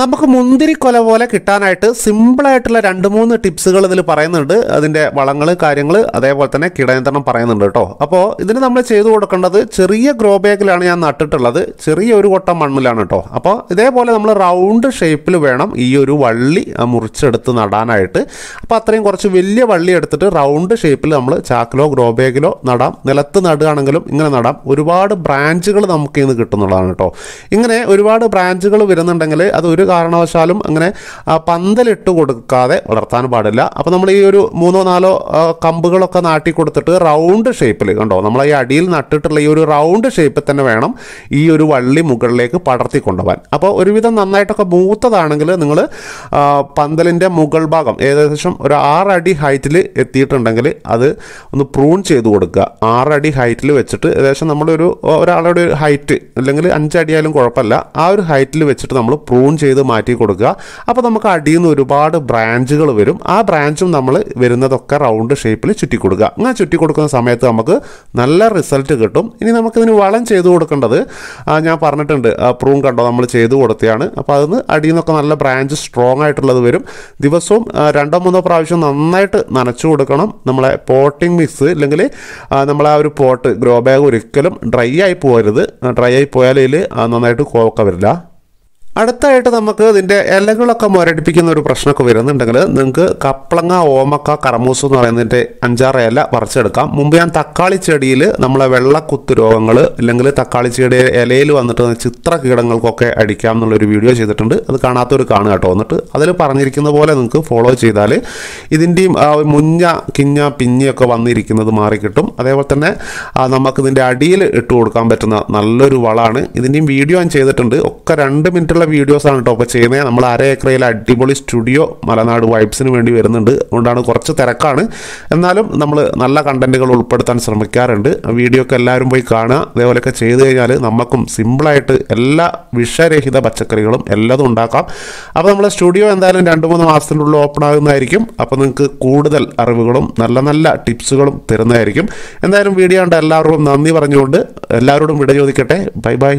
നമുക്ക് മുന്തിരിക്കൊല പോലെ കിട്ടാനായിട്ട് സിമ്പിളായിട്ടുള്ള രണ്ട് മൂന്ന് ടിപ്സുകൾ ഇതിൽ പറയുന്നുണ്ട് അതിൻ്റെ വളങ്ങൾ കാര്യങ്ങൾ അതേപോലെ തന്നെ കീടനിയന്ത്രണം പറയുന്നുണ്ട് കേട്ടോ അപ്പോൾ ഇതിന് നമ്മൾ ചെയ്തു കൊടുക്കേണ്ടത് ചെറിയ ഗ്രോ ബാഗിലാണ് ഞാൻ നട്ടിട്ടുള്ളത് ചെറിയ ഒരു കൊട്ട മണ്ണിലാണ് കേട്ടോ അപ്പോൾ ഇതേപോലെ നമ്മൾ റൗണ്ട് ഷേപ്പിൽ വേണം ഈ ഒരു വള്ളി മുറിച്ചെടുത്ത് നടാനായിട്ട് അപ്പോൾ അത്രയും കുറച്ച് വലിയ വള്ളി എടുത്തിട്ട് റൗണ്ട് ഷേപ്പിൽ നമ്മൾ ചാക്കിലോ ഗ്രോ ബാഗിലോ നടാം നിലത്ത് നടുകയാണെങ്കിലും ഇങ്ങനെ നടാം ഒരുപാട് ബ്രാഞ്ചുകൾ നമുക്ക് ഇന്ന് കിട്ടുന്നുള്ളതാണ് കേട്ടോ ഇങ്ങനെ ഒരുപാട് ബ്രാഞ്ചുകൾ വരുന്നുണ്ടെങ്കിൽ അത് ഒരു ഒരു കാരണവശാലും അങ്ങനെ പന്തലിട്ട് കൊടുക്കാതെ വളർത്താൻ പാടില്ല അപ്പോൾ നമ്മൾ ഈ ഒരു മൂന്നോ നാലോ കമ്പുകളൊക്കെ നാട്ടി കൊടുത്തിട്ട് റൗണ്ട് ഷേപ്പിൽ കണ്ടോ നമ്മൾ ഈ അടിയിൽ നട്ടിട്ടുള്ള ഈ ഒരു റൗണ്ട് ഷേപ്പിൽ തന്നെ വേണം ഈ ഒരു വള്ളി മുകളിലേക്ക് പടർത്തി കൊണ്ടുപോകാൻ അപ്പോൾ ഒരുവിധം നന്നായിട്ടൊക്കെ മൂത്തതാണെങ്കിൽ നിങ്ങൾ പന്തലിൻ്റെ മുകൾ ഭാഗം ഏകദേശം ഒരു ആറടി ഹൈറ്റിൽ എത്തിയിട്ടുണ്ടെങ്കിൽ അത് ഒന്ന് പ്രൂൺ ചെയ്ത് കൊടുക്കുക ആറടി ഹൈറ്റിൽ വെച്ചിട്ട് ഏകദേശം നമ്മളൊരു ഒരാളുടെ ഒരു ഹൈറ്റ് അല്ലെങ്കിൽ അഞ്ചടിയായാലും കുഴപ്പമില്ല ആ ഒരു ഹൈറ്റിൽ വെച്ചിട്ട് നമ്മൾ പ്രൂൺ ചെയ്ത് ചെയ്ത് മാറ്റി കൊടുക്കുക അപ്പോൾ നമുക്ക് അടിയിൽ നിന്ന് ഒരുപാട് ബ്രാഞ്ചുകൾ വരും ആ ബ്രാഞ്ചും നമ്മൾ വരുന്നതൊക്കെ റൗണ്ട് ഷേപ്പിൽ ചുറ്റി കൊടുക്കുക അങ്ങനെ ചുറ്റി കൊടുക്കുന്ന സമയത്ത് നമുക്ക് നല്ല റിസൾട്ട് കിട്ടും ഇനി നമുക്കിതിന് വളം ചെയ്തു കൊടുക്കേണ്ടത് ഞാൻ പറഞ്ഞിട്ടുണ്ട് പ്രൂം കണ്ടോ നമ്മൾ ചെയ്തു കൊടുത്തതാണ് അപ്പോൾ അതിന് അടിയിൽ നിന്നൊക്കെ നല്ല ബ്രാഞ്ച് സ്ട്രോങ് ആയിട്ടുള്ളത് വരും ദിവസവും രണ്ടോ മൂന്നോ പ്രാവശ്യം നന്നായിട്ട് നനച്ചു കൊടുക്കണം നമ്മളെ പോട്ടിംഗ് മിക്സ് അല്ലെങ്കിൽ നമ്മളെ ആ ഒരു പോട്ട് ഗ്രോ ബാഗ് ഒരിക്കലും ഡ്രൈ ആയി പോകരുത് ഡ്രൈ ആയി പോയാലേ നന്നായിട്ട് കോവക്ക വരില്ല അടുത്തായിട്ട് നമുക്ക് ഇതിൻ്റെ ഇലകളൊക്കെ മുരടിപ്പിക്കുന്ന ഒരു പ്രശ്നമൊക്കെ വരുന്നുണ്ടെങ്കിൽ നിങ്ങൾക്ക് കപ്ലങ്ങ ഓമക്ക കറമൂസ് എന്ന് പറയുന്നതിൻ്റെ അഞ്ചാറ് ഇല പറിച്ചെടുക്കാം മുമ്പ് ഞാൻ തക്കാളി ചെടിയിൽ നമ്മളെ വെള്ളക്കുത്ത് രോഗങ്ങൾ അല്ലെങ്കിൽ തക്കാളി ചെടിയുടെ ഇലയിൽ വന്നിട്ട് ചിത്ര കീടങ്ങൾക്കൊക്കെ അടിക്കാം എന്നുള്ളൊരു വീഡിയോ ചെയ്തിട്ടുണ്ട് അത് കാണാത്തവർ കാണുക കേട്ടോ എന്നിട്ട് അതിൽ പറഞ്ഞിരിക്കുന്ന പോലെ നിങ്ങൾക്ക് ഫോളോ ചെയ്താൽ ഇതിൻ്റെയും മുഞ്ഞ കിഞ്ഞ പിഞ്ഞൊക്കെ വന്നിരിക്കുന്നത് മാറിക്കിട്ടും അതേപോലെ തന്നെ നമുക്കിതിൻ്റെ അടിയിൽ ഇട്ട് കൊടുക്കാൻ പറ്റുന്ന നല്ലൊരു വളമാണ് ഇതിൻ്റെയും വീഡിയോ ഞാൻ ചെയ്തിട്ടുണ്ട് ഒക്കെ രണ്ട് മിനിറ്റ് വീഡിയോസ് വീഡിയോസാണ് കേട്ടോ അപ്പോൾ ചെയ്യുന്നത് നമ്മൾ അര ഏക്കറയിൽ അടിപൊളി സ്റ്റുഡിയോ മലനാട് വൈബ്സിന് വേണ്ടി വരുന്നുണ്ട് അതുകൊണ്ടാണ് കുറച്ച് തിരക്കാണ് എന്നാലും നമ്മൾ നല്ല കണ്ടൻറ്റുകൾ ഉൾപ്പെടുത്താൻ ശ്രമിക്കാറുണ്ട് വീഡിയോ ഒക്കെ എല്ലാവരും പോയി കാണുക അതേപോലെയൊക്കെ ചെയ്തു കഴിഞ്ഞാൽ നമുക്കും സിമ്പിളായിട്ട് എല്ലാ വിഷരഹിത പച്ചക്കറികളും എല്ലാതും ഉണ്ടാക്കാം അപ്പോൾ നമ്മളെ സ്റ്റുഡിയോ എന്തായാലും രണ്ട് മൂന്ന് മാസത്തിനുള്ളിൽ ഓപ്പൺ ആകുന്നതായിരിക്കും അപ്പോൾ നിങ്ങൾക്ക് കൂടുതൽ അറിവുകളും നല്ല നല്ല ടിപ്സുകളും തരുന്നതായിരിക്കും എന്തായാലും വീഡിയോ കണ്ട എല്ലാവർക്കും നന്ദി പറഞ്ഞുകൊണ്ട് എല്ലാവരോടും വിട ചോദിക്കട്ടെ ബൈ ബൈ